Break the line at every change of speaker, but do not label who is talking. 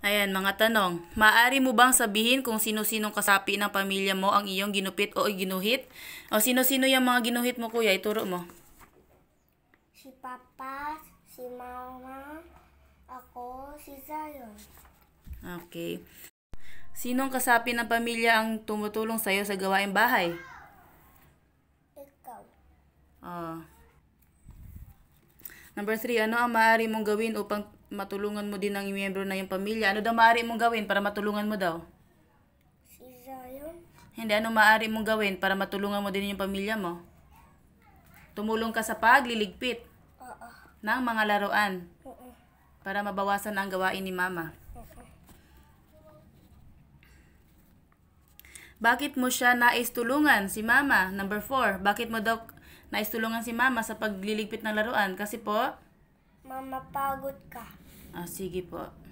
Ayan, mga tanong. Maari mo bang sabihin kung sino-sinong kasapi ng pamilya mo ang iyong ginupit o ginuhit? O sino-sino yung mga ginuhit mo, kuya? Ituro mo.
Si Papa, si Mama, ako, si Zion.
Okay. Sinong kasapi ng pamilya ang tumutulong sa'yo sa gawain bahay? Ikaw. Oh. Number three, ano ang maaari mong gawin upang matulungan mo din ang miyembro na yung pamilya. Ano daw maaari mong gawin para matulungan mo daw?
Si Zion?
Hindi, ano maaari mong gawin para matulungan mo din yung pamilya mo? Tumulong ka sa pagliligpit uh -uh. ng mga laruan uh -uh. para mabawasan ang gawain ni Mama. Bakit mo siya nais tulungan si Mama? Number 4. Bakit mo daw nais tulungan si Mama sa pagliligpit ng laruan? Kasi po,
Mama, pagod ka.
Ah, sige po.